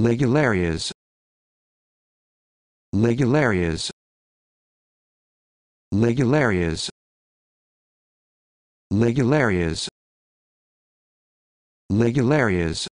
Ligularias Ligularias Ligularias Ligularias Ligularias